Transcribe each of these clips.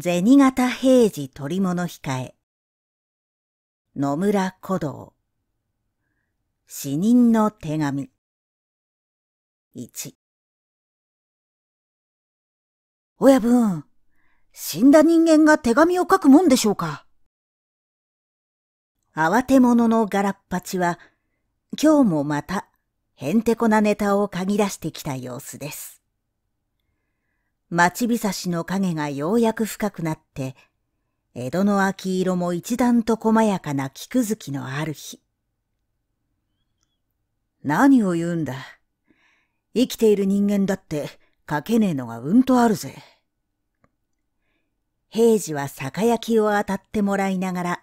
銭形平次取物控え。野村古道。死人の手紙。1。親分、死んだ人間が手紙を書くもんでしょうか慌て者のガラッパチは、今日もまた、へんてこなネタを嗅ぎ出してきた様子です。待ちびしの影がようやく深くなって、江戸の秋色も一段と細やかな菊月のある日。何を言うんだ。生きている人間だって書けねえのがうんとあるぜ。平次は酒焼きを当たってもらいながら、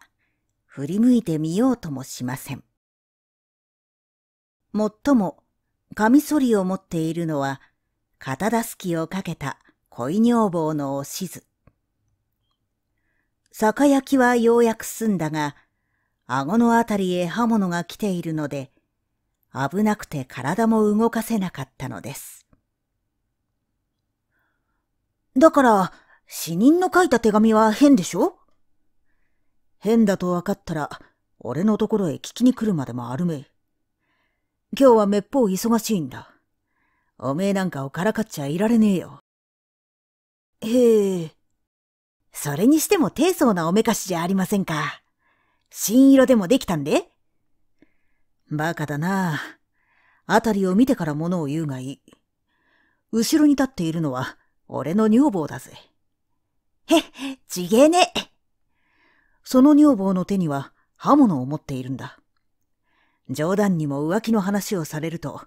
振り向いてみようともしません。もっとも、カミソリを持っているのは、肩だす気をかけた恋女房のおしず。酒焼きはようやく済んだが、顎のあたりへ刃物が来ているので、危なくて体も動かせなかったのです。だから、死人の書いた手紙は変でしょ変だと分かったら、俺のところへ聞きに来るまでもあるめ。今日はめっぽう忙しいんだ。おめえなんかをからかっちゃいられねえよ。へえ。それにしても低層なおめかしじゃありませんか。新色でもできたんでバカだな。あたりを見てから物を言うがいい。後ろに立っているのは俺の女房だぜ。へっ、ちげえね。その女房の手には刃物を持っているんだ。冗談にも浮気の話をされると、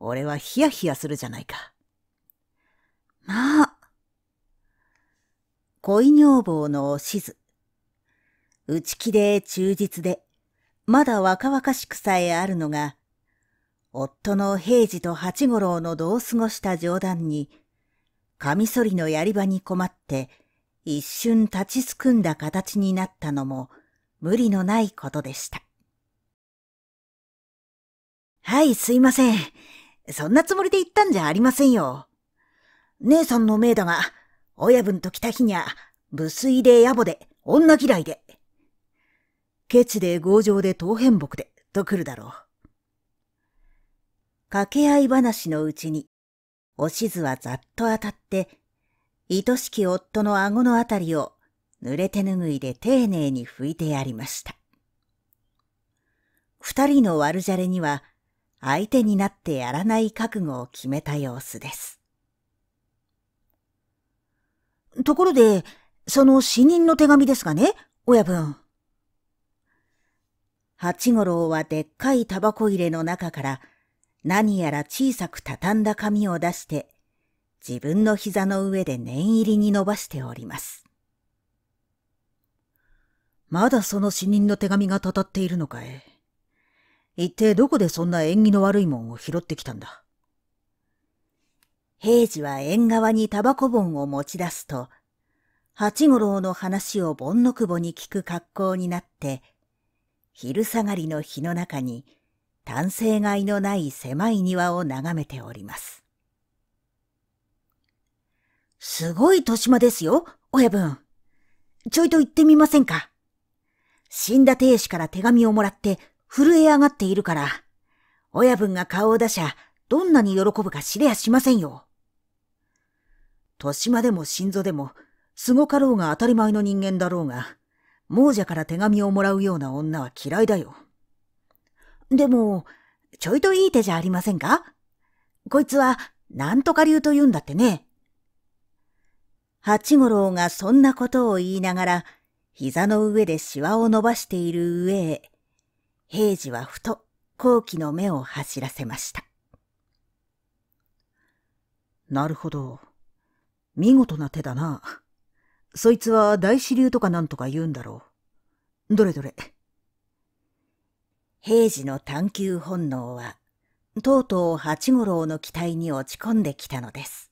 俺はヒヤヒヤするじゃないか。まあ、恋女房のおしず。内気で忠実で、まだ若々しくさえあるのが、夫の平次と八五郎のどう過ごした冗談に、カミソリのやり場に困って、一瞬立ちすくんだ形になったのも、無理のないことでした。はい、すいません。そんなつもりで言ったんじゃありませんよ。姉さんの命だが、親分と来た日にゃ、無粋で野暮で、女嫌いで。ケチで強情で当変木で、と来るだろう。掛け合い話のうちに、おしずはざっと当たって、愛しき夫の顎のあたりを濡れ手ぬぐいで丁寧に拭いてやりました。二人の悪じゃれには、相手になってやらない覚悟を決めた様子です。ところで、その死人の手紙ですがね、親分。八五郎はでっかいタバコ入れの中から何やら小さく畳んだ紙を出して自分の膝の上で念入りに伸ばしております。まだその死人の手紙がたたっているのかい一体どこでそんな縁起の悪いもんを拾ってきたんだ平次は縁側にタバコ盆を持ち出すと、八五郎の話を盆の久保に聞く格好になって、昼下がりの日の中に、男性街のない狭い庭を眺めております。すごい年間ですよ、親分。ちょいと行ってみませんか。死んだ亭主から手紙をもらって震え上がっているから、親分が顔を出しゃどんなに喜ぶか知れやしませんよ。豊島でも心臓でも、すごかろうが当たり前の人間だろうが、亡者から手紙をもらうような女は嫌いだよ。でも、ちょいといい手じゃありませんかこいつは、なんとか流と言うんだってね。八五郎がそんなことを言いながら、膝の上でシワを伸ばしている上へ、平次はふと、後期の目を走らせました。なるほど。見事な手だな。そいつは大支流とかなんとか言うんだろう。どれどれ。平時の探求本能は、とうとう八五郎の期待に落ち込んできたのです。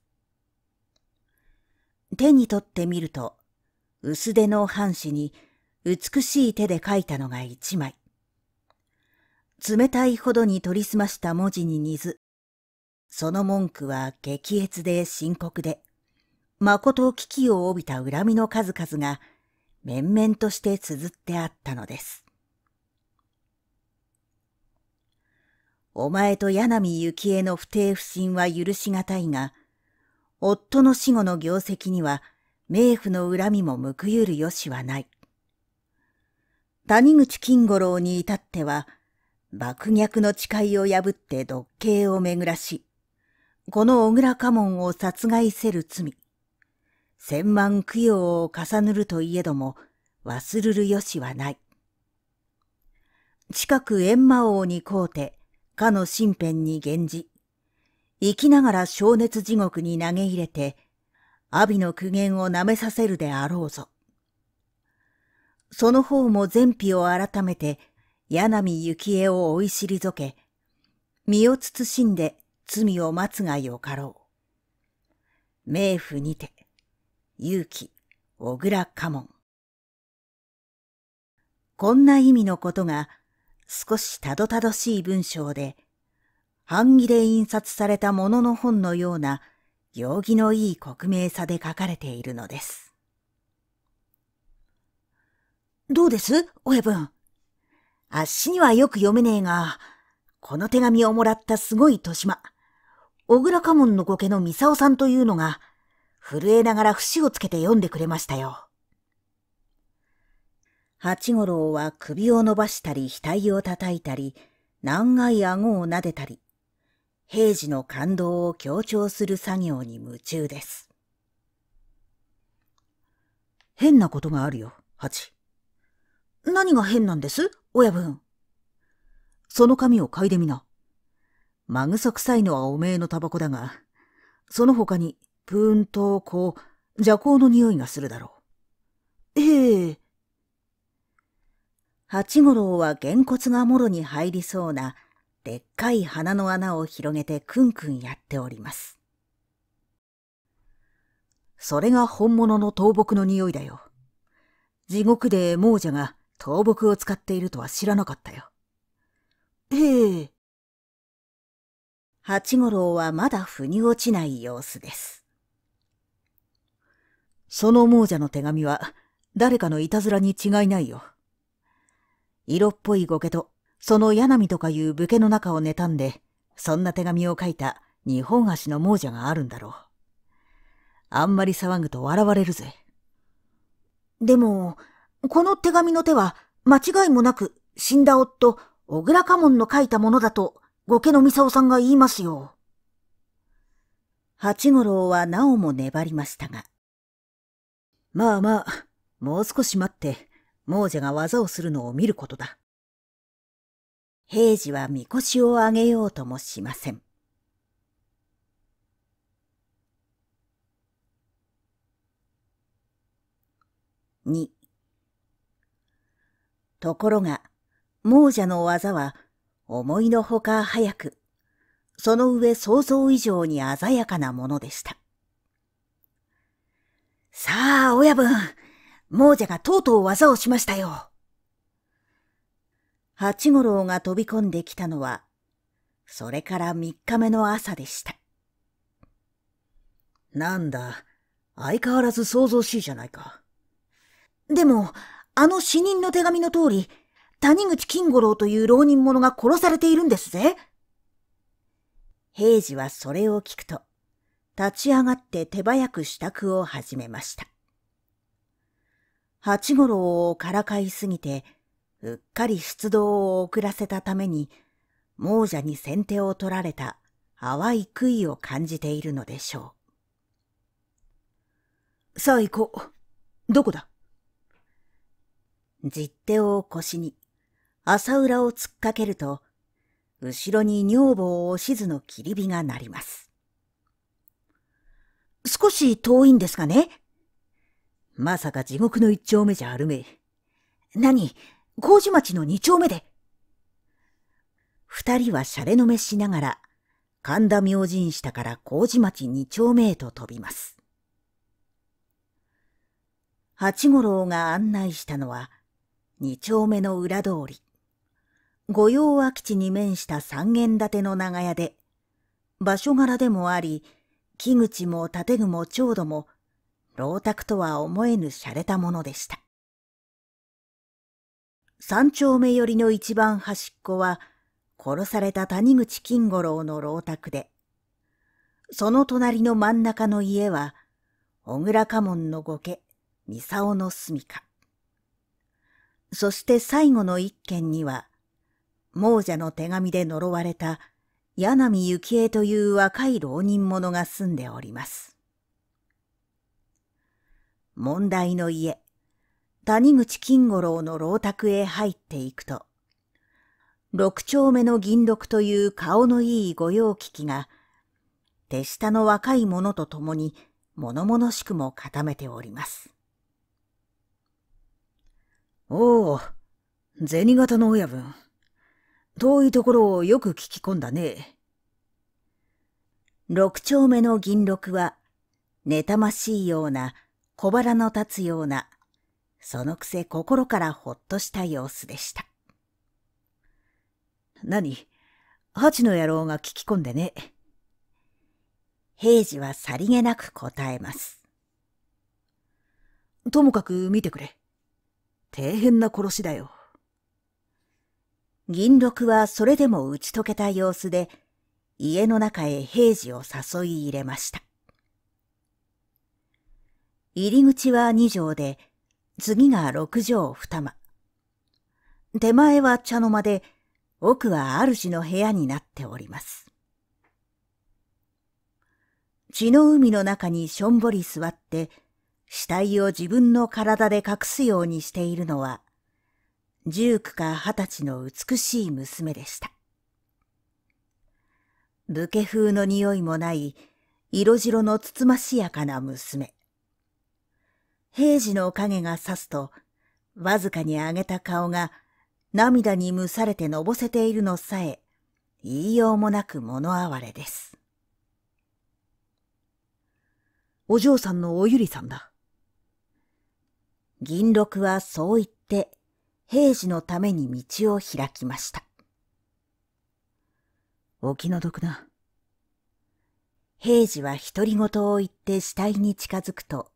手に取ってみると、薄手の半紙に美しい手で書いたのが一枚。冷たいほどに取りすました文字に似ず、その文句は激越で深刻で、誠危機を帯びた恨みの数々が、面々として綴ってあったのです。お前と柳幸恵の不定不信は許しがたいが、夫の死後の業績には、冥府の恨みも報ゆる余しはない。谷口金五郎に至っては、爆逆の誓いを破って毒刑を巡らし、この小倉家門を殺害せる罪。千万供養を重ねるといえども、忘るるよしはない。近く閻魔王に買うて、かの身辺に源じ、生きながら消熱地獄に投げ入れて、阿鼻の苦言を舐めさせるであろうぞ。その方も善否を改めて、柳幸恵を追い退け、身を慎んで罪を待つがよかろう。冥府にて。勇気、小倉家門。こんな意味のことが少したどたどしい文章で、版木で印刷されたものの本のような行儀のいい国名さで書かれているのです。どうです親分。あっしにはよく読めねえが、この手紙をもらったすごい豊島、小倉家門の御家の三沢さんというのが、震えながら節をつけて読んでくれましたよ。八五郎は首を伸ばしたり額を叩いたり、長い顎を撫でたり、平時の感動を強調する作業に夢中です。変なことがあるよ、八。何が変なんです親分。その紙を嗅いでみな。まぐソ臭いのはおめえのタバコだが、その他にぷーんと、こう、邪行の匂いがするだろう。ええ八五郎はげんこつがもろに入りそうな、でっかい鼻の穴を広げてくんくんやっております。それが本物の倒木の匂いだよ。地獄で亡者が倒木を使っているとは知らなかったよ。ええ。八五郎はまだ腑に落ちない様子です。その亡者の手紙は、誰かのいたずらに違いないよ。色っぽい御家と、その柳とかいう武家の中を妬んで、そんな手紙を書いた日本足の亡者があるんだろう。あんまり騒ぐと笑われるぜ。でも、この手紙の手は、間違いもなく、死んだ夫、小倉家門の書いたものだと、後家の三沢さんが言いますよ。八五郎はなおも粘りましたが、まあまあ、もう少し待って、亡者が技をするのを見ることだ。平次はみこしをあげようともしません。二。ところが、亡者の技は思いのほか早く、その上想像以上に鮮やかなものでした。さあ、親分、亡者がとうとう技をしましたよ。八五郎が飛び込んできたのは、それから三日目の朝でした。なんだ、相変わらず想像しいじゃないか。でも、あの死人の手紙の通り、谷口金五郎という浪人者が殺されているんですぜ。平次はそれを聞くと、立ち上がって手早く支度を始めました。八五郎をからかいすぎて、うっかり出動を遅らせたために、亡者に先手を取られた淡い悔いを感じているのでしょう。さあ行こう。どこだ実手を腰に、朝裏を突っかけると、後ろに女房おしずの切り火が鳴ります。少し遠いんですがね。まさか地獄の一丁目じゃあるめえ。何麹町の二丁目で。二人はシャレのめしながら、神田明神下から麹町二丁目へと飛びます。八五郎が案内したのは、二丁目の裏通り。御用空き地に面した三軒建ての長屋で、場所柄でもあり、木口も建具も長度も、老宅とは思えぬ洒落たものでした。三丁目寄りの一番端っこは、殺された谷口金五郎の老宅で、その隣の真ん中の家は、小倉家門の御家、三竿の住みか。そして最後の一軒には、亡者の手紙で呪われた柳幸恵という若い浪人者が住んでおります。問題の家、谷口金五郎の老宅へ入っていくと、六丁目の銀六という顔のいい御用聞きが、手下の若い者と共に物々しくも固めております。おお、銭形の親分。遠いところをよく聞き込んだね。六丁目の銀六は、妬ましいような、小腹の立つような、そのくせ心からほっとした様子でした。何八の野郎が聞き込んでね。平次はさりげなく答えます。ともかく見てくれ。底辺な殺しだよ。銀六はそれでも打ち解けた様子で、家の中へ平次を誘い入れました。入り口は二畳で、次が六畳二間。手前は茶の間で、奥は主の部屋になっております。血の海の中にしょんぼり座って、死体を自分の体で隠すようにしているのは十九か二十歳の美しい娘でした。武家風の匂いもない、色白のつつましやかな娘。平時の影がさすと、わずかに上げた顔が涙に蒸されてのぼせているのさえ、言いようもなく物哀れです。お嬢さんのおゆりさんだ。銀六はそう言って平時のために道を開きました。お気の毒な。平次は独り言を言って死体に近づくと、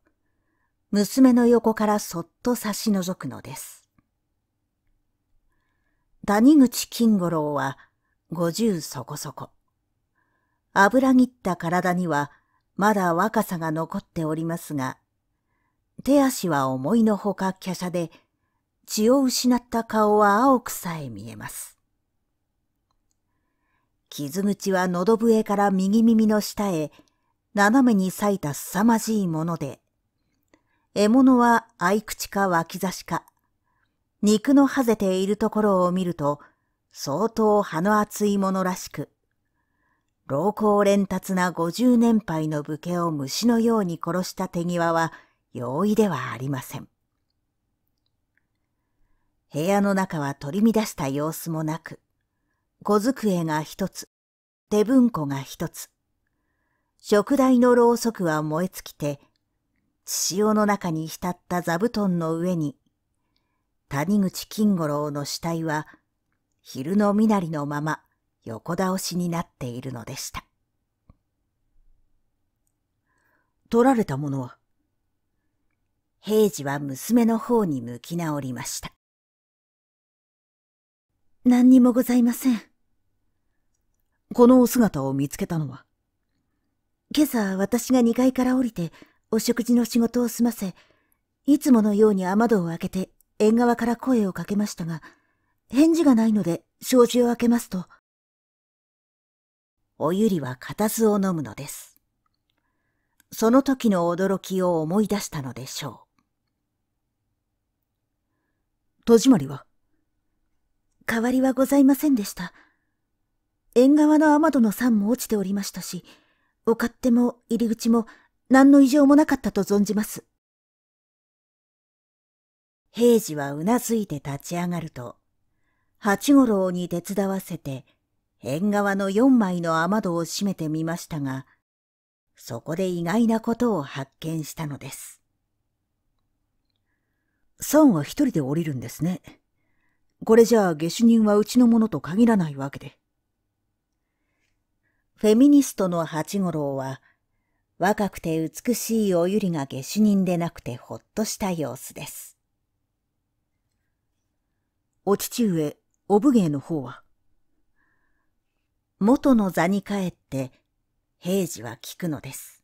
娘の横からそっと差し覗くのです。谷口金五郎は五十そこそこ。油ぎった体にはまだ若さが残っておりますが、手足は思いのほか華奢で血を失った顔は青くさえ見えます。傷口は喉笛から右耳の下へ斜めに裂いた凄まじいもので、獲物は合口か脇差しか、肉のはぜているところを見ると相当葉の厚いものらしく、老高連達な五十年配の武家を虫のように殺した手際は容易ではありません。部屋の中は取り乱した様子もなく、小机が一つ、手文庫が一つ、食台のろうそくは燃え尽きて、潮の中に浸った座布団の上に、谷口金五郎の死体は、昼の身なりのまま横倒しになっているのでした。取られたものは平次は娘の方に向き直りました。何にもございません。このお姿を見つけたのは今朝私が2階から降りて、お食事の仕事を済ませ、いつものように雨戸を開けて、縁側から声をかけましたが、返事がないので、障子を開けますと、おゆりは固唾を飲むのです。その時の驚きを思い出したのでしょう。戸締まりは変わりはございませんでした。縁側の雨戸の山も落ちておりましたし、お勝手も入り口も何の異常もなかったと存じます。平次はうなずいて立ち上がると、八五郎に手伝わせて、縁側の四枚の雨戸を閉めてみましたが、そこで意外なことを発見したのです。ンは一人で降りるんですね。これじゃあ下手人はうちのものと限らないわけで。フェミニストの八五郎は、若くて美しいおゆりが下手人でなくてほっとした様子です。お父上、お武芸の方は元の座に帰って、平次は聞くのです。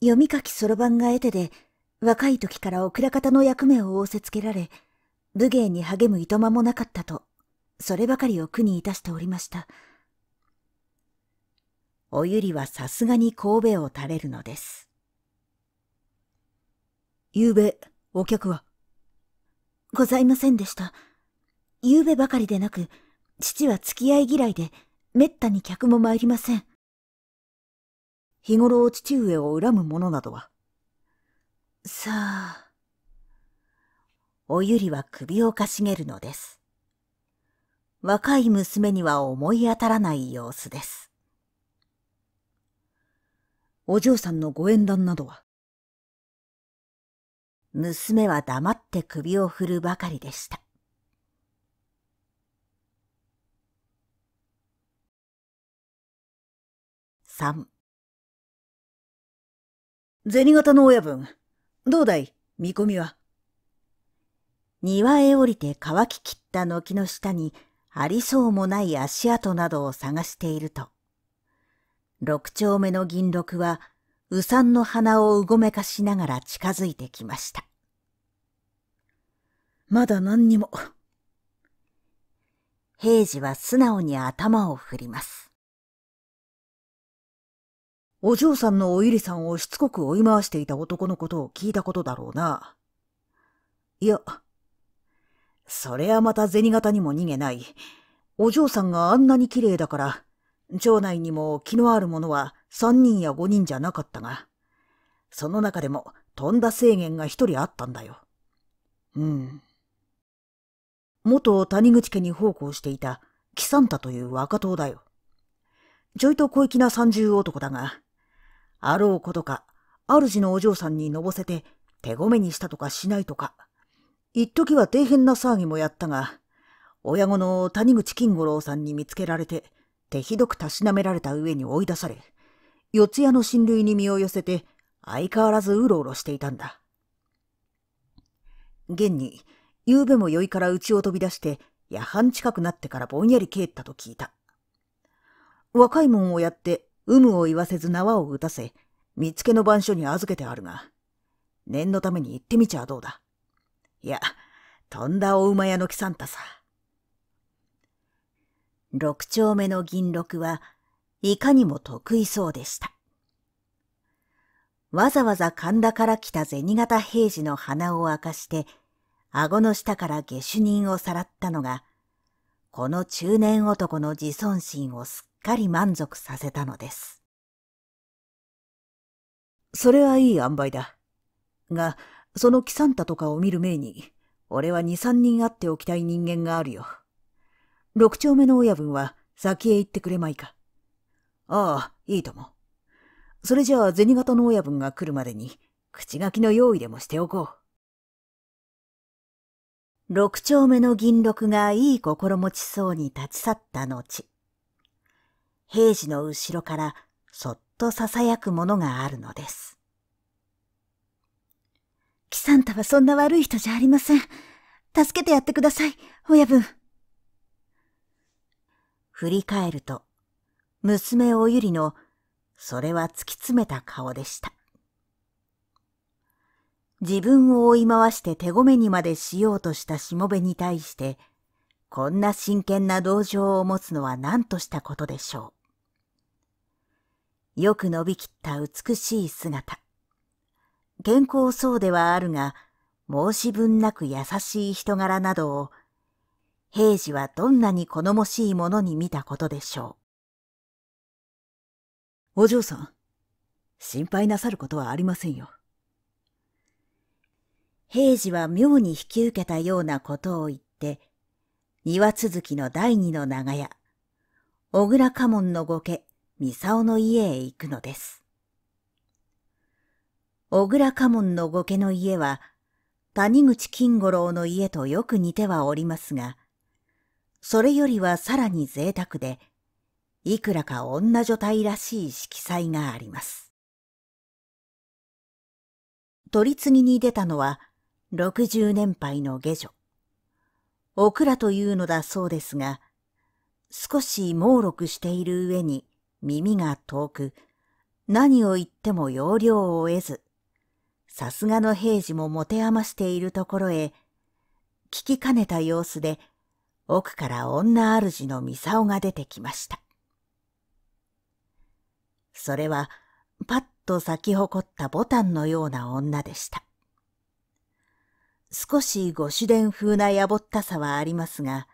読み書きそろばんが得手で、若い時からお倉方の役目を仰せつけられ、武芸に励むいとまもなかったと、そればかりを苦にいたしておりました。おゆりはさすがに神戸を垂れるのです。ゆうべ、お客はございませんでした。ゆうべばかりでなく、父は付き合い嫌いで、めったに客も参りません。日頃父上を恨む者などはさあ。おゆりは首をかしげるのです。若い娘には思い当たらない様子です。お嬢さんのご縁談などは娘は黙って首を振るばかりでした。三。銭形の親分、どうだい見込みは庭へ降りて乾ききった軒の下にありそうもない足跡などを探していると、六丁目の銀六は、うさんの鼻をうごめかしながら近づいてきました。まだ何にも。平次は素直に頭を振ります。お嬢さんのおゆりさんをしつこく追い回していた男のことを聞いたことだろうな。いや、それはまた銭形にも逃げない。お嬢さんがあんなに綺麗だから、町内にも気のあるものは三人や五人じゃなかったが、その中でもとんだ制限が一人あったんだよ。うん。元谷口家に奉公していた、キサンタという若党だよ。ちょいと小粋な三十男だが、あろうことか、主のお嬢さんにのぼせて手ごめにしたとかしないとか、一時は底辺な騒ぎもやったが、親子の谷口金五郎さんに見つけられて、手ひどくたしなめられた上に追い出され、四谷の親類に身を寄せて、相変わらずうろうろしていたんだ。現に、夕べも酔いから家を飛び出して、夜半近くなってからぼんやり帰ったと聞いた。若いもんをやって、有無を言わせず縄を打たせ、見つけの番所に預けてあるが、念のために行ってみちゃどうだ。いや、とんだお馬屋の木さんたさ。六丁目の銀六はいかにも得意そうでした。わざわざ神田から来た銭形平次の鼻を明かして、顎の下から下手人をさらったのが、この中年男の自尊心をすっかり満足させたのです。それはいい塩梅だ。が、そのキサンタとかを見る前に、俺は二三人会っておきたい人間があるよ。六丁目の親分は先へ行ってくれまいか。ああ、いいとも。それじゃあ銭形の親分が来るまでに、口書きの用意でもしておこう。六丁目の銀六がいい心持ちそうに立ち去った後、平時の後ろからそっと囁くものがあるのです。キサンタはそんな悪い人じゃありません。助けてやってください、親分。振り返ると、娘おゆりの、それは突き詰めた顔でした。自分を追い回して手ごめにまでしようとしたしもべに対して、こんな真剣な同情を持つのは何としたことでしょう。よく伸びきった美しい姿。健康そうではあるが、申し分なく優しい人柄などを、平時はどんなに好もしいものに見たことでしょう。お嬢さん、心配なさることはありませんよ。平次は妙に引き受けたようなことを言って、庭続きの第二の長屋、小倉家門の御家、三沢の家へ行くのです。小倉家門の御家の家は、谷口金五郎の家とよく似てはおりますが、それよりはさらに贅沢で、いくらか女女体らしい色彩があります。取り次ぎに出たのは、60年配の下女。オクラというのだそうですが、少し猛録している上に耳が遠く、何を言っても要領を得ず、さすがの平次も持て余しているところへ、聞きかねた様子で、奥から女主のミサオが出てきました。それは、パッと咲き誇ったボタンのような女でした。少しご主伝風なやぼったさはありますが、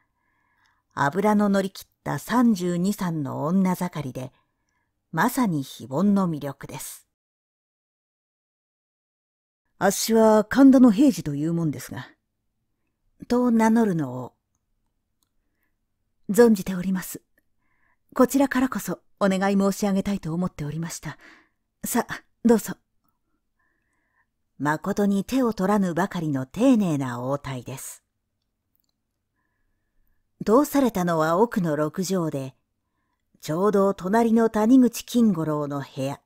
油の乗り切った32歳の女盛りで、まさに非凡の魅力です。あっしは神田の平次というもんですが。と名乗るのを。存じております。こちらからこそお願い申し上げたいと思っておりました。さあ、どうぞ。誠に手を取らぬばかりの丁寧な応対です。通されたのは奥の六畳で、ちょうど隣の谷口金五郎の部屋。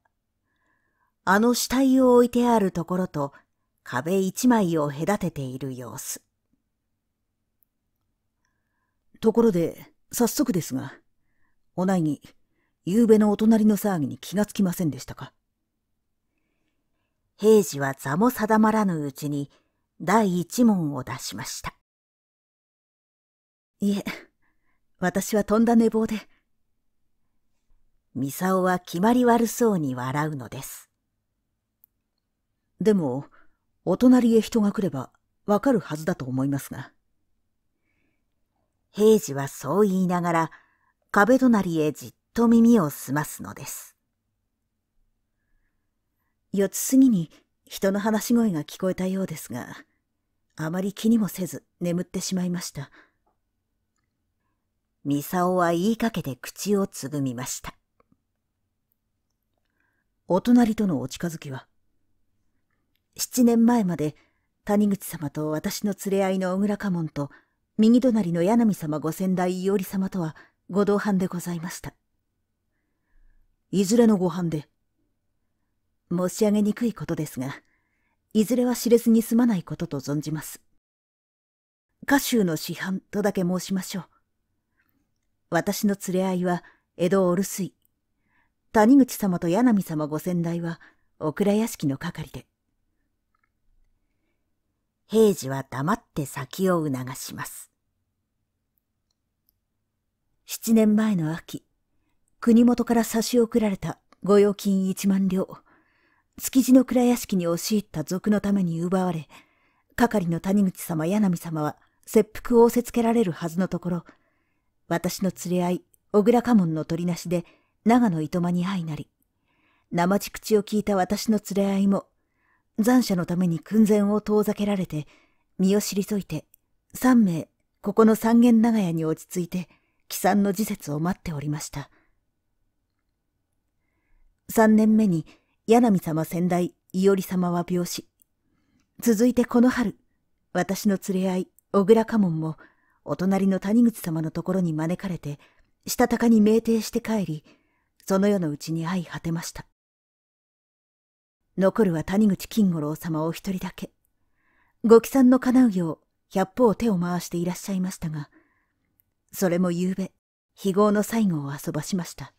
あの死体を置いてあるところと、壁一枚を隔てている様子。ところで、早速ですが、お内ゆ夕べのお隣の騒ぎに気がつきませんでしたか。平次は座も定まらぬうちに、第一問を出しました。いえ、私はとんだ寝坊で。ミサオは決まり悪そうに笑うのです。でも、お隣へ人が来ればわかるはずだと思いますが。平次はそう言いながら壁隣へじっと耳を澄ますのです。四つ過ぎに人の話し声が聞こえたようですが、あまり気にもせず眠ってしまいました。ミサオは言いかけて口をつぐみました。お隣とのお近づきは7年前まで谷口様と私の連れ合いの小倉家門と右隣の柳様ご先代伊織様とはご同伴でございました。いずれのご伴で申し上げにくいことですが、いずれは知れずに済まないことと存じます。歌集の師範とだけ申しましょう。私の連れ合いは江戸お留守居。谷口様と柳様ご先代はお倉屋敷の係で。平次は黙って先を促します。7年前の秋、国元から差し送られた御用金1万両、築地の蔵屋敷に押し入った賊のために奪われ、係の谷口様柳様は切腹を仰せつけられるはずのところ、私の連れ合い、小倉家門の取りなしで、長野糸間に相なり、生地口を聞いた私の連れ合いも残者のために訓前を遠ざけられて、身を退いて、三名、ここの三軒長屋に落ち着いて、帰参の時節を待っておりました。三年目に、柳様先代、伊織様は病死。続いてこの春、私の連れ合い、小倉家門も、お隣の谷口様のところに招かれて、したたかに酩酊して帰り、その夜のうちに相果てました。残るは谷口金五郎様お一人だけ。ご帰参の叶うよう、百歩を手を回していらっしゃいましたが、それも夕べ、非業の最後を遊ばしました。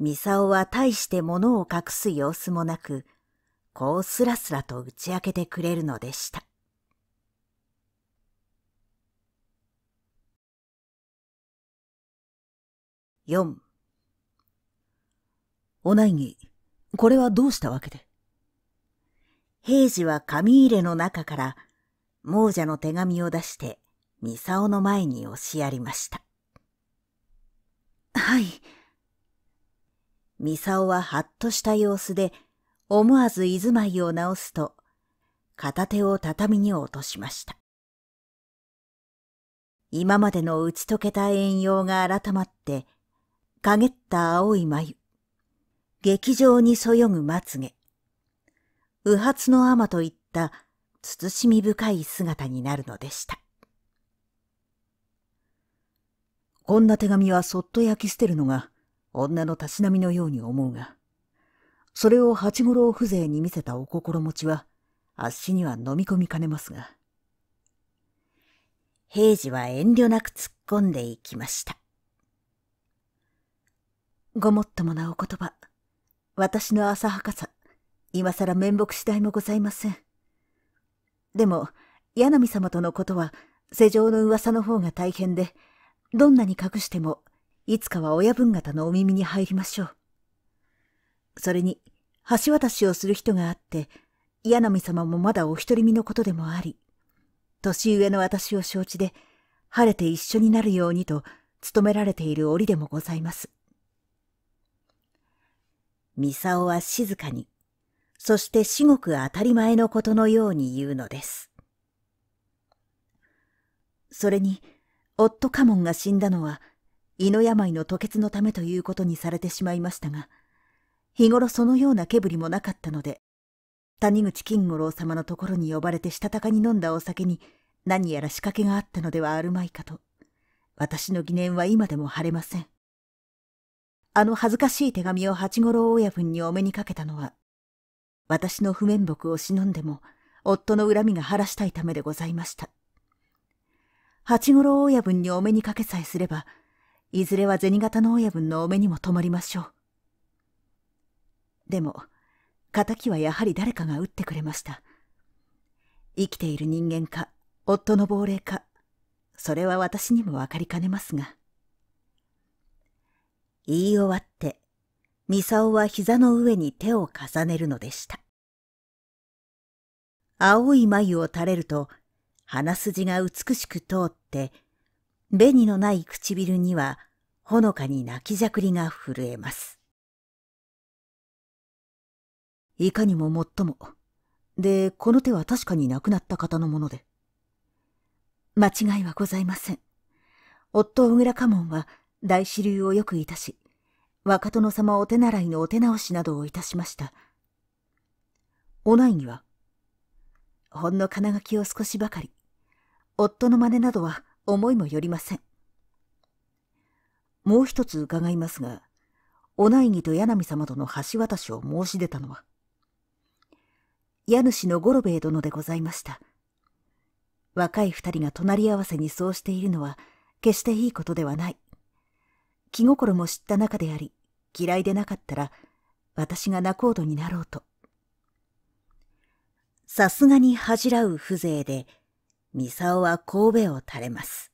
ミサオは大して物を隠す様子もなく、こうすらすらと打ち明けてくれるのでした。4お内儀、これはどうしたわけで平次は紙入れの中から、亡者の手紙を出して、ミサオの前に押しやりました。はい。ミサオははっとした様子で、思わず居住まいを直すと、片手を畳に落としました。今までの打ち解けた遠用が改まって、陰った青い眉、劇場にそよぐまつげ、右発の天といった慎み深い姿になるのでした。こんな手紙はそっと焼き捨てるのが女のたしなみのように思うが、それを八五郎風情に見せたお心持ちは、あっしには飲み込みかねますが。平次は遠慮なく突っ込んでいきました。ごもっともなお言葉。私の浅はかさ、今さら面目次第もございません。でも、柳様とのことは、世情の噂の方が大変で、どんなに隠しても、いつかは親分方のお耳に入りましょう。それに、橋渡しをする人があって、柳様もまだお一人身のことでもあり、年上の私を承知で、晴れて一緒になるようにと、努められている折でもございます。ミサオは静かに、そして至極当たり前のことのように言うのです。それに、夫カモンが死んだのは、胃の病の吐血のためということにされてしまいましたが、日頃そのような毛ぶりもなかったので、谷口金五郎様のところに呼ばれてしたたかに飲んだお酒に何やら仕掛けがあったのではあるまいかと、私の疑念は今でも晴れません。あの恥ずかしい手紙を八五郎親分にお目にかけたのは、私の不面目を忍んでも、夫の恨みが晴らしたいためでございました。八五郎親分にお目にかけさえすれば、いずれは銭形の親分のお目にも留まりましょう。でも、仇はやはり誰かが打ってくれました。生きている人間か、夫の亡霊か、それは私にもわかりかねますが。言い終わって、ミサオは膝の上に手を重ねるのでした。青い眉を垂れると、鼻筋が美しく通って、紅のない唇には、ほのかに泣きじゃくりが震えます。いかにももっとも。で、この手は確かに亡くなった方のもので。間違いはございません。夫小倉家門は大支流をよくいたし、若殿様お手習いのお手直しなどをいたしました。お内儀はほんの金書きを少しばかり。夫の真似などは思いもよりません。もう一つ伺いますが、お内儀と柳様との橋渡しを申し出たのは、家主の五郎兵衛殿でございました。若い二人が隣り合わせにそうしているのは、決していいことではない。気心も知った中であり、嫌いでなかったら、私が仲人になろうと。さすがに恥じらう風情で、ミサオは神戸を垂れます。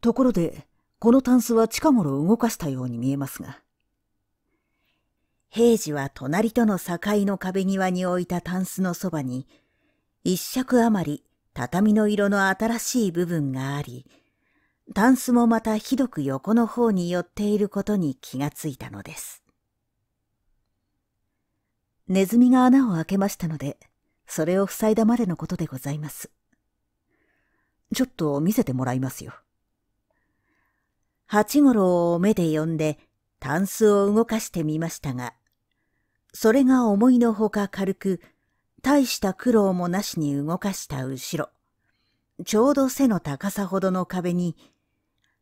ところで、このタンスは近頃動かしたように見えますが。平次は隣との境の壁際に置いたタンスのそばに、一尺余り畳の色の新しい部分があり、タンスもまたひどく横の方に寄っていることに気がついたのです。ネズミが穴を開けましたので、それを塞いだまでのことでございます。ちょっと見せてもらいますよ。八五郎を目で呼んで、タンスを動かしてみましたが、それが思いのほか軽く、大した苦労もなしに動かした後ろ、ちょうど背の高さほどの壁に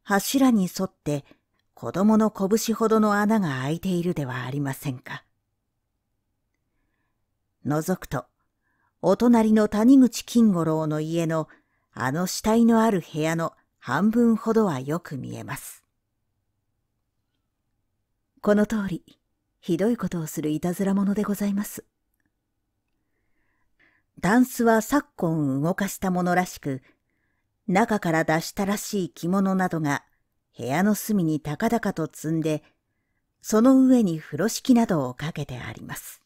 柱に沿って子供の拳ほどの穴が開いているではありませんか。覗くと、お隣の谷口金五郎の家のあの死体のある部屋の半分ほどはよく見えます。この通り、ひどいことをするいたずら者でございます。ダンスは昨今動かしたものらしく、中から出したらしい着物などが部屋の隅に高々と積んで、その上に風呂敷などをかけてあります。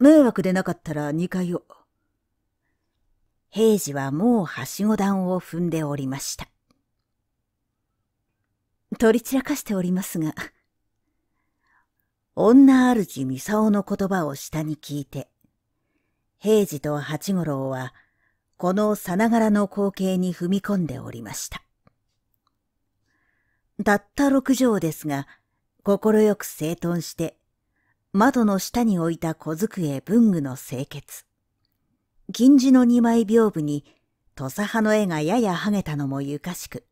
迷惑でなかったら2階を。平次はもうはしご段を踏んでおりました。取り散らかしておりますが、女主三サの言葉を下に聞いて、平次と八五郎はこのさながらの光景に踏み込んでおりました。たった六畳ですが、快く整頓して、窓の下に置いた小机文具の清潔。金字の二枚屏風に土佐派の絵がやや剥げたのもゆかしく、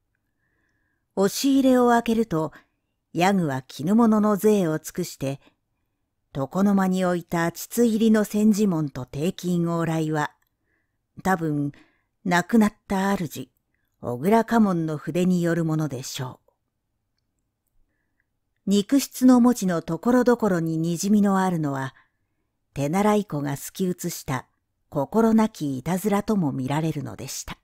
押し入れを開けると、ヤグは絹物の税を尽くして、床の間に置いた筒入りの千字門と定金往来は多分、亡くなった主、小倉家門の筆によるものでしょう。肉質の文字のところどころににじみのあるのは、手習い子が透き写した心なきいたずらとも見られるのでした。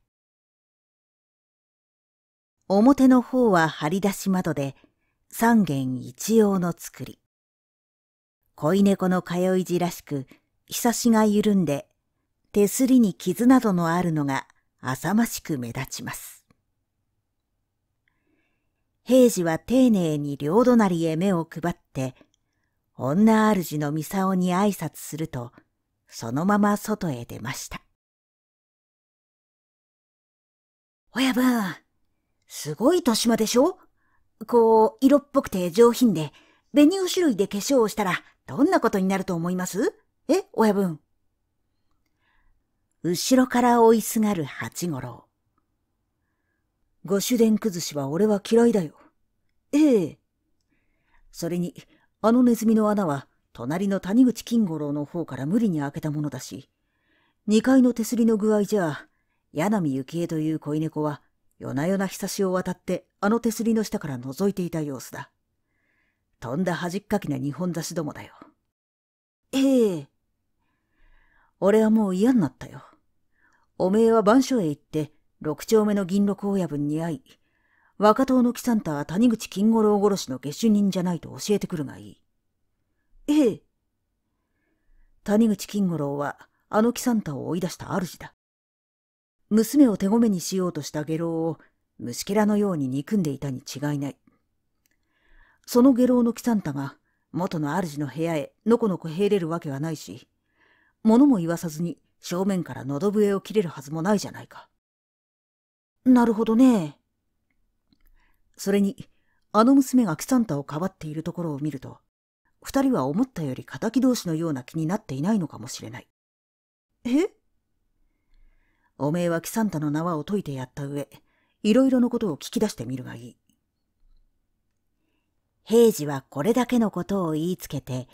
表の方は張り出し窓で、三軒一様の作り。恋猫の通い字らしく、ひさしが緩んで手すりに傷などのあるのが浅ましく目立ちます。平次は丁寧に両隣へ目を配って、女主のミサオに挨拶すると、そのまま外へ出ました。親分、すごい年までしょこう、色っぽくて上品で、紅を種類で化粧をしたら、どんなことになると思いますえ、親分。後ろから追いすがる八五郎。ご主伝崩しは俺は嫌いだよ。ええ。それに、あのネズミの穴は、隣の谷口金五郎の方から無理に開けたものだし、二階の手すりの具合じゃ、柳幸恵という子猫は、夜な夜なひさしを渡ってあの手すりの下から覗いていた様子だ。とんだ恥っかきな日本雑誌どもだよ。ええ。俺はもう嫌になったよ。おめえは番所へ行って、六丁目の銀六親分に会い、若党の喜三太は谷口金五郎殺しの下手人じゃないと教えてくるがいい。ええ。谷口金五郎は、あの喜三太を追い出した主だ。娘を手ごめにしようとした下郎を、虫けらのように憎んでいたに違いない。その下郎の喜三太が、元の主の部屋へのこのこ入れるわけはないし、物も言わさずに正面から喉笛を切れるはずもないじゃないか。なるほどね。それに、あの娘がキサンタをかばっているところを見ると、二人は思ったより敵同士のような気になっていないのかもしれない。えおめえはキサンタの縄を解いてやった上、いろいろのことを聞き出してみるがいい。平次はこれだけのことを言いつけて、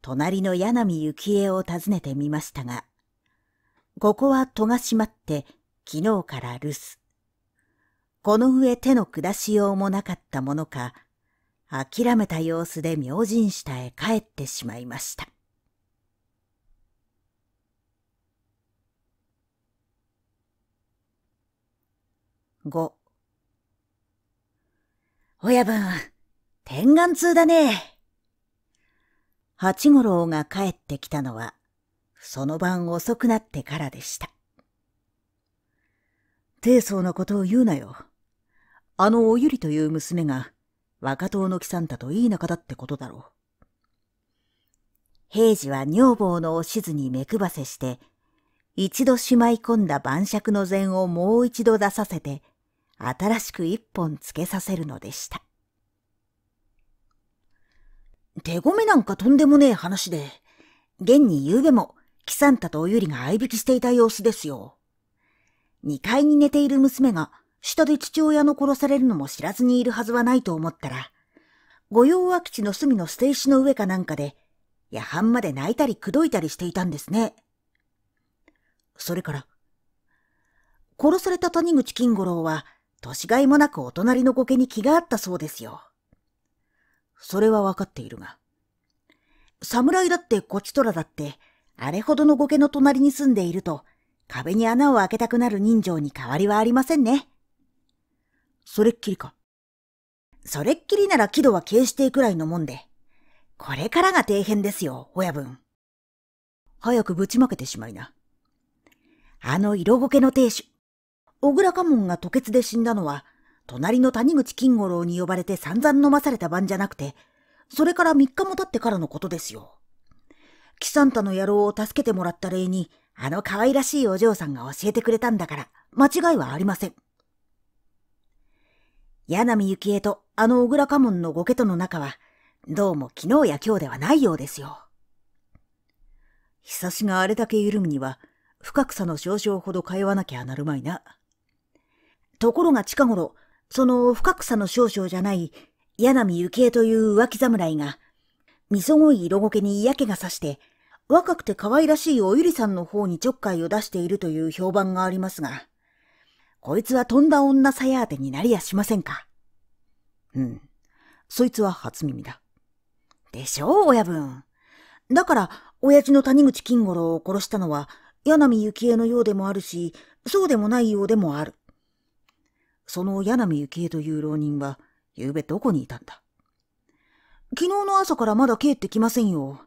隣の柳幸恵を訪ねてみましたが、ここは戸が閉まって昨日から留守。この上手の下しようもなかったものか、諦めた様子で明神下へ帰ってしまいました。五。親分、天眼通だね。八五郎が帰ってきたのはその晩遅くなってからでした。低層なことを言うなよ。あのおゆりという娘が若党の木さんたといい仲だってことだろう。平次は女房のおしずに目配せして、一度しまい込んだ晩酌の膳をもう一度出させて、新しく一本つけさせるのでした。手ごめなんかとんでもねえ話で、現に昨夜もキサンタとおゆりが相引きしていた様子ですよ。2階に寝ている娘が下で父親の殺されるのも知らずにいるはずはないと思ったら、御用空き地の隅の捨て石の上かなんかで、夜半まで泣いたり口説いたりしていたんですね。それから、殺された谷口金五郎は、年がいもなくお隣の苔に気があったそうですよ。それはわかっているが。侍だってこちとらだって、あれほどの家の隣に住んでいると、壁に穴を開けたくなる人情に変わりはありませんね。それっきりか。それっきりなら喜怒は消していくらいのもんで、これからが底辺ですよ、親分。早くぶちまけてしまいな。あの色苔の亭主、小倉家門が吐血で死んだのは、隣の谷口金五郎に呼ばれて散々飲まされた晩じゃなくて、それから3日も経ってからのことですよ。キサンタの野郎を助けてもらった礼に、あの可愛らしいお嬢さんが教えてくれたんだから、間違いはありません。柳幸恵とあの小倉家門のご家との中は、どうも昨日や今日ではないようですよ。久しがあれだけ緩むには、深草の少々ほど通わなきゃなるまいな。ところが近頃、その深草の少々じゃない、柳幸恵という浮気侍が、みそごい色ごけに嫌気がさして、若くて可愛らしいおゆりさんの方にちょっかいを出しているという評判がありますが、こいつはとんだ女さや当てになりやしませんか。うん。そいつは初耳だ。でしょう、親分。だから、親父の谷口金五郎を殺したのは、柳幸恵のようでもあるし、そうでもないようでもある。その柳幸恵という浪人は、ゆうべどこにいたんだ昨日の朝からまだ帰ってきませんよ。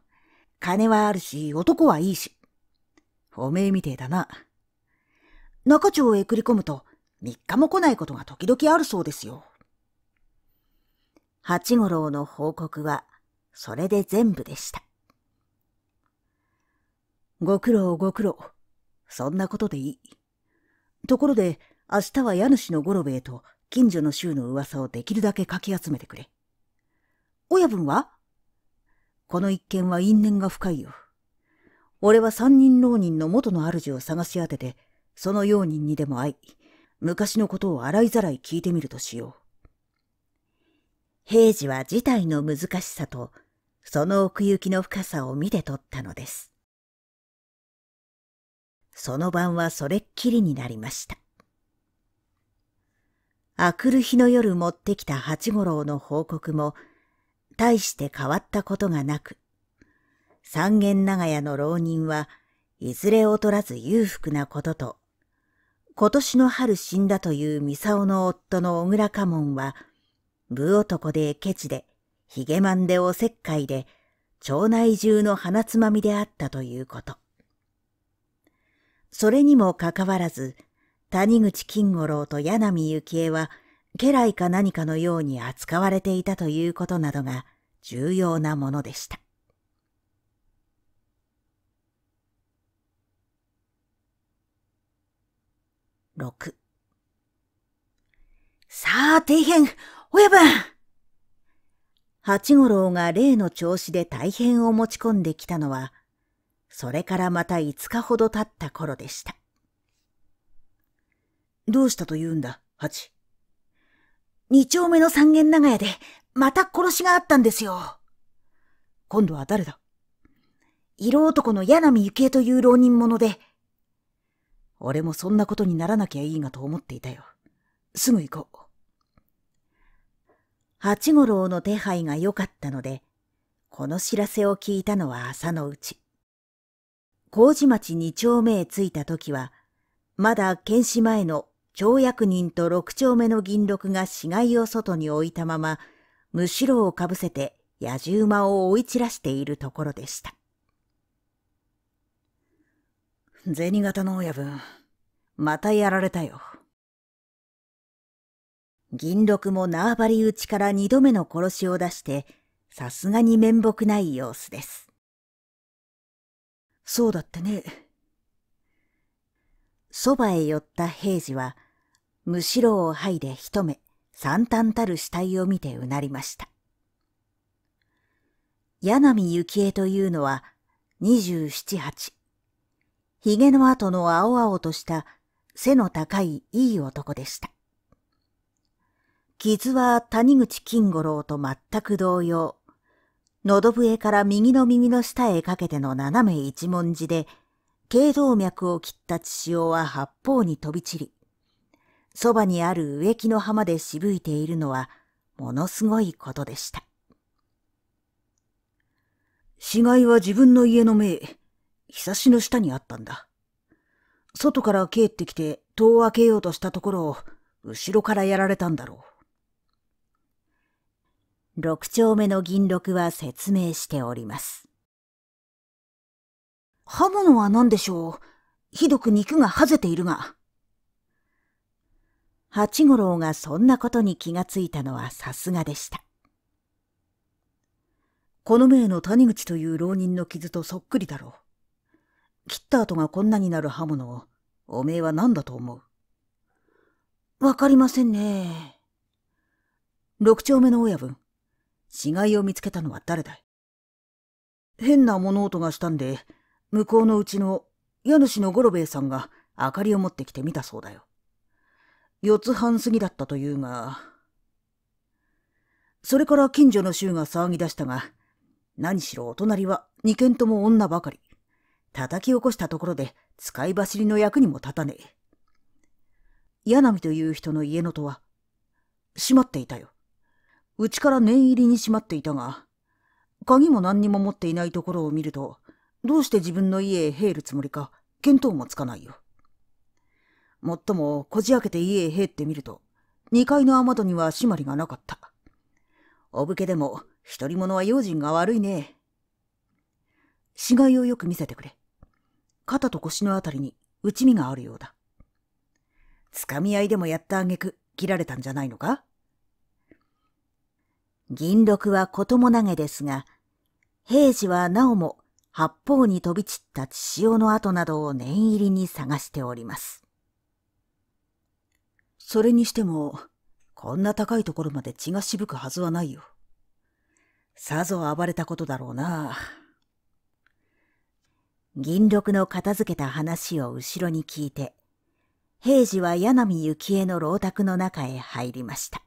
金はあるし、男はいいし。おめえみてえだな。中町へ繰り込むと、3日も来ないことが時々あるそうですよ。八五郎の報告は、それで全部でした。ご苦労ご苦労。そんなことでいい。ところで、明日は家主の五郎兵衛と近所の衆の噂をできるだけかき集めてくれ。親分はこの一件は因縁が深いよ。俺は三人浪人の元の主を探し当てて、その用人にでも会い、昔のことを洗いざらい聞いてみるとしよう。平次は事態の難しさと、その奥行きの深さを見て取ったのです。その晩はそれっきりになりました。あくる日の夜持ってきた八五郎の報告も、大して変わったことがなく、三軒長屋の浪人はいずれ劣らず裕福なことと、今年の春死んだという三竿の夫の小倉家門は、武男でケチで、ヒゲマンでおせっかいで、町内中の鼻つまみであったということ。それにもかかわらず、谷口金五郎と柳幸恵は、家来か何かのように扱われていたということなどが重要なものでした。六。さあ、底辺、親分八五郎が例の調子で大変を持ち込んできたのは、それからまた五日ほど経った頃でした。どうしたと言うんだ、八。二丁目の三軒長屋で、また殺しがあったんですよ。今度は誰だ色男の柳幸恵という浪人者で。俺もそんなことにならなきゃいいがと思っていたよ。すぐ行こう。八五郎の手配が良かったので、この知らせを聞いたのは朝のうち。麹町二丁目へ着いた時は、まだ剣士前の町役人と六丁目の銀六が死骸を外に置いたまま、むしろをかぶせて野じ馬を追い散らしているところでした。銭形の親分、またやられたよ。銀六も縄張り打ちから二度目の殺しを出して、さすがに面目ない様子です。そうだってね。そばへ寄った平次は、むしろをはいで一目、惨憺たる死体を見てうなりました。柳幸恵というのは、二十七八。髭の後の青々とした背の高いいい男でした。傷は谷口金五郎と全く同様。喉笛から右の耳の下へかけての斜め一文字で、頸動脈を切った血潮は八方に飛び散り、そばにある植木の浜でしぶいているのはものすごいことでした。死骸は自分の家の目、ひさしの下にあったんだ。外から帰ってきて戸を開けようとしたところを後ろからやられたんだろう。六丁目の銀六は説明しております。刃物は何でしょうひどく肉がはぜているが。八五郎がそんなことに気がついたのはさすがでした。この名の谷口という浪人の傷とそっくりだろう。切った跡がこんなになる刃物を、おめえは何だと思うわかりませんね。六丁目の親分、死骸を見つけたのは誰だい変な物音がしたんで、向こうのうちの家主の五郎兵衛さんが明かりを持ってきて見たそうだよ。四つ半過ぎだったというが、それから近所の衆が騒ぎ出したが、何しろお隣は二軒とも女ばかり。叩き起こしたところで使い走りの役にも立たねえ。柳という人の家の戸は、閉まっていたよ。うちから念入りに閉まっていたが、鍵も何にも持っていないところを見ると、どうして自分の家へ入るつもりか見当もつかないよ。もっともこじ開けて家へ入ってみると、2階の雨戸には締まりがなかった。お武家でも、独り者は用心が悪いね。死骸をよく見せてくれ。肩と腰のあたりに内身があるようだ。つかみ合いでもやった挙句切られたんじゃないのか銀六は子供投げですが、平次はなおも八方に飛び散った血潮の跡などを念入りに探しております。それにしても、こんな高いところまで血がしぶくはずはないよ。さぞ暴れたことだろうな。銀緑の片付けた話を後ろに聞いて、平次は柳幸恵の老宅の中へ入りました。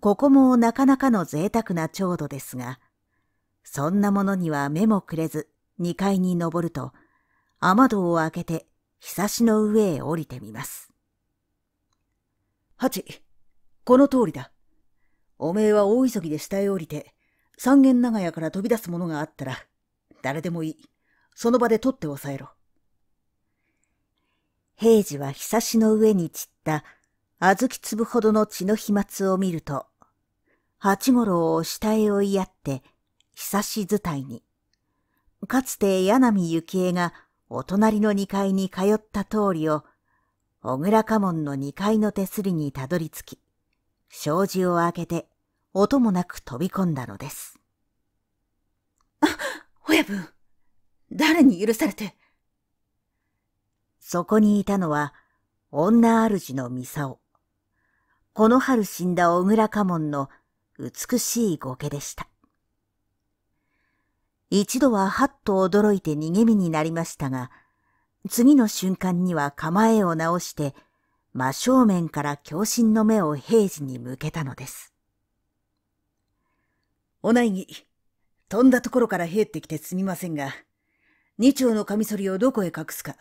ここもなかなかの贅沢な調度ですが、そんなものには目もくれず2階に登ると、雨戸を開けてひさしの上へ降りてみます。八、この通りだ。おめえは大急ぎで下へ降りて、三軒長屋から飛び出すものがあったら、誰でもいい。その場で取って押さえろ。平次はひさしの上に散った小豆粒ほどの血の飛沫を見ると、八五郎を下へ追いやって、ひさし伝いに。かつて柳見幸恵がお隣の二階に通った通りを小倉家門の2階の手すりにたどり着き、障子を開けて音もなく飛び込んだのです。あ、親分、誰に許されて。そこにいたのは、女主のミサオ。この春死んだ小倉家門の美しい御家でした。一度ははっと驚いて逃げ身になりましたが、次の瞬間には構えを直して、真正面から狂心の目を平時に向けたのです。お内儀、飛んだところから入ってきてすみませんが、二丁のカミソリをどこへ隠すか、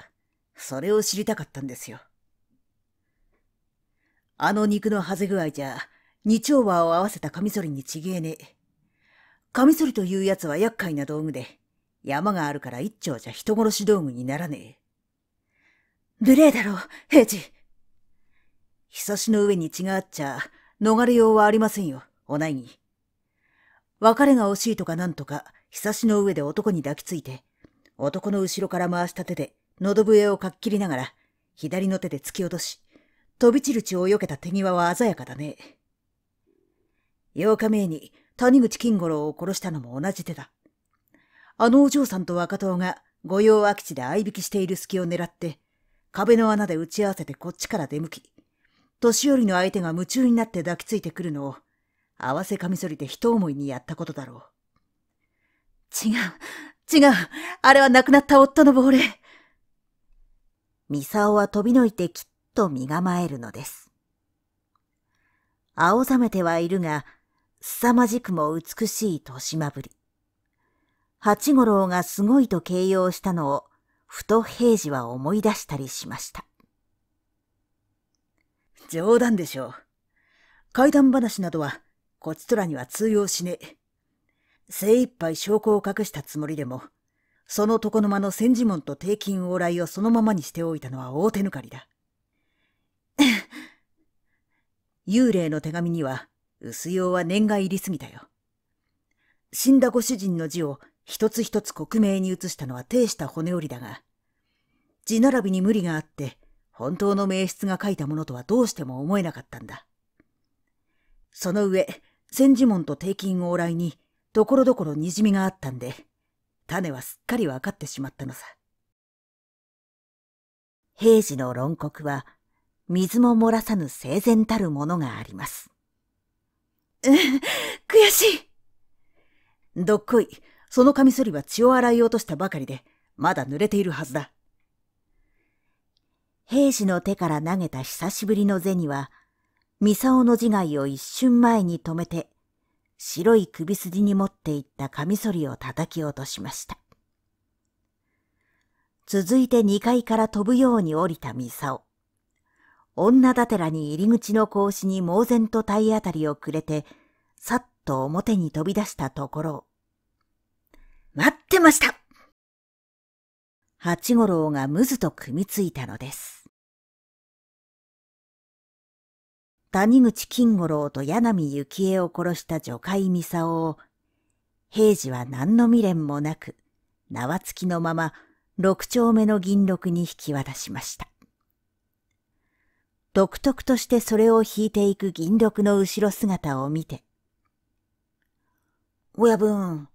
それを知りたかったんですよ。あの肉のハゼ具合じゃ、二丁輪を合わせたカミソリにちげえねえ。カミソリというやつは厄介な道具で、山があるから一丁じゃ人殺し道具にならねえ。無礼だろう、平次。ひさしの上に血があっちゃ、逃れようはありませんよ、おないに。別れが惜しいとかなんとか、ひさしの上で男に抱きついて、男の後ろから回した手で、喉笛をかっきりながら、左の手で突き落とし、飛び散る血を避けた手際は鮮やかだね。8日目に谷口金五郎を殺したのも同じ手だ。あのお嬢さんと若党が御用空き地で合いびきしている隙を狙って、壁の穴で打ち合わせてこっちから出向き、年寄りの相手が夢中になって抱きついてくるのを、合わせカミソリで一思いにやったことだろう。違う、違う、あれは亡くなった夫の亡霊。ミサオは飛びのいてきっと身構えるのです。青ざめてはいるが、凄まじくも美しい年まぶり。八五郎がすごいと形容したのを、ふと平次は思い出したりしました。冗談でしょう。怪談話などは、こちとらには通用しねえ。精一杯証拠を隠したつもりでも、その床の間の千字門と定金往来をそのままにしておいたのは大手抜かりだ。幽霊の手紙には、薄用は念が入りすぎたよ。死んだご主人の字を一つ一つ克明に移したのは呈した骨折りだが、字並びに無理があって、本当の名筆が書いたものとはどうしても思えなかったんだ。その上、千字門と定金往来に、ところどころにじみがあったんで、種はすっかり分かってしまったのさ。平時の論告は、水も漏らさぬ整然たるものがあります。悔しい。どっこい、そのカミソリは血を洗い落としたばかりで、まだ濡れているはずだ。兵士の手から投げた久しぶりの銭は、ミサオの自害を一瞬前に止めて、白い首筋に持っていったカミソリを叩き落としました。続いて2階から飛ぶように降りたミサオ。女だてらに入り口の格子に猛然と体当たりをくれて、さっと表に飛び出したところを、待ってました八五郎がむずと組みついたのです。谷口金五郎と柳幸恵を殺した女海美沙を、平次は何の未練もなく、縄付きのまま六丁目の銀六に引き渡しました。独特としてそれを引いていく銀六の後ろ姿を見て、親分、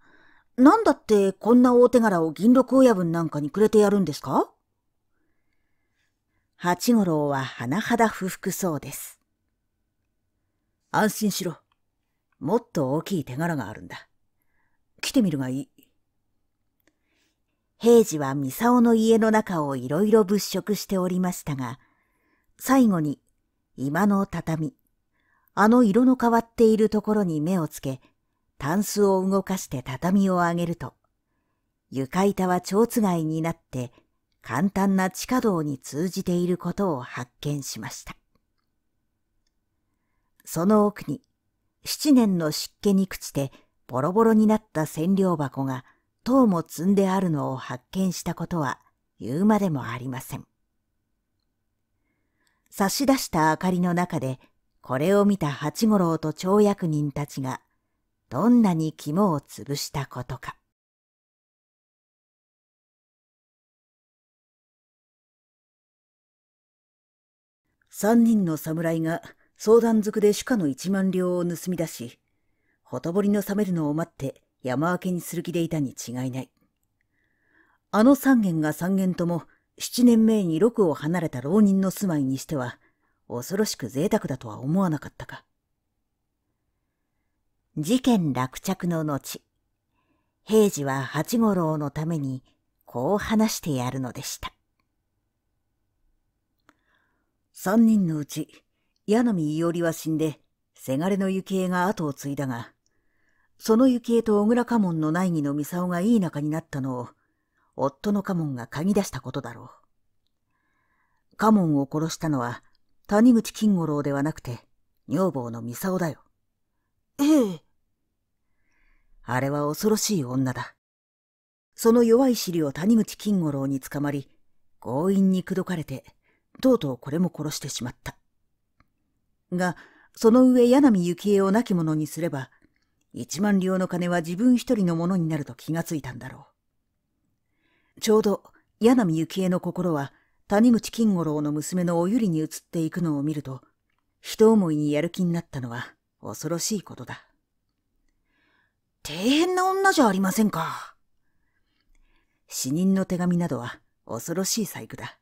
なんだってこんな大手柄を銀六親分なんかにくれてやるんですか八五郎は甚だ不服そうです。安心しろ。もっと大きい手柄があるんだ。来てみるがいい。平次はミサオの家の中をいろいろ物色しておりましたが、最後に今の畳、あの色の変わっているところに目をつけ、タンスを動かして畳を上げると、床板は蝶番になって簡単な地下道に通じていることを発見しました。その奥に、七年の湿気に朽ちてボロボロになった千両箱が塔も積んであるのを発見したことは言うまでもありません。差し出した明かりの中で、これを見た八五郎と町役人たちがどんなに肝を潰したことか。三人の侍が相談づくで主家の一万両を盗み出し、ほとぼりの冷めるのを待って山分けにする気でいたに違いない。あの三軒が三軒とも七年前に六を離れた浪人の住まいにしては、恐ろしく贅沢だとは思わなかったか。事件落着の後、平次は八五郎のためにこう話してやるのでした。三人のうち、矢見伊織は死んで、せがれの幸恵が後を継いだが、その幸恵と小倉家紋の内儀の操がいい仲になったのを、夫の家紋が嗅ぎ出したことだろう。家紋を殺したのは、谷口金五郎ではなくて、女房の操だよ。ええ。あれは恐ろしい女だ。その弱い尻を谷口金五郎に捕まり、強引に口説かれて、とうとうこれも殺してしまった。が、その上柳幸恵を亡き者にすれば、一万両の金は自分一人のものになると気がついたんだろう。ちょうど柳幸恵の心は谷口金五郎の娘のおゆりに移っていくのを見ると、と思いにやる気になったのは、恐ろしいことだ。底辺な女じゃありませんか。死人の手紙などは恐ろしい細工だ。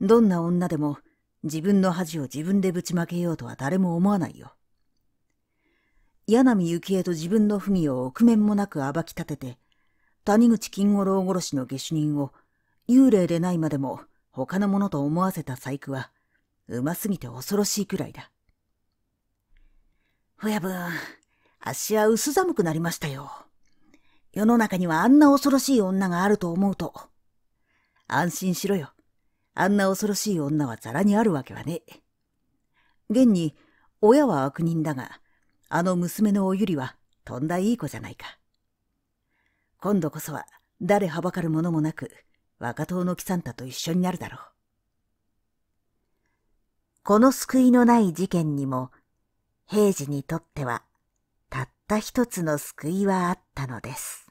どんな女でも自分の恥を自分でぶちまけようとは誰も思わないよ。柳幸恵と自分の不義を臆面もなく暴き立てて、谷口金五郎殺しの下手人を幽霊でないまでも他のものと思わせた細工は、うますぎて恐ろしいくらいだ。親分、あっしは薄寒くなりましたよ。世の中にはあんな恐ろしい女があると思うと。安心しろよ。あんな恐ろしい女はザラにあるわけはねえ。現に、親は悪人だが、あの娘のおゆりは、とんだいい子じゃないか。今度こそは、誰はばかるものもなく、若党の木三太と一緒になるだろう。この救いのない事件にも、平時にとってはたった一つの救いはあったのです。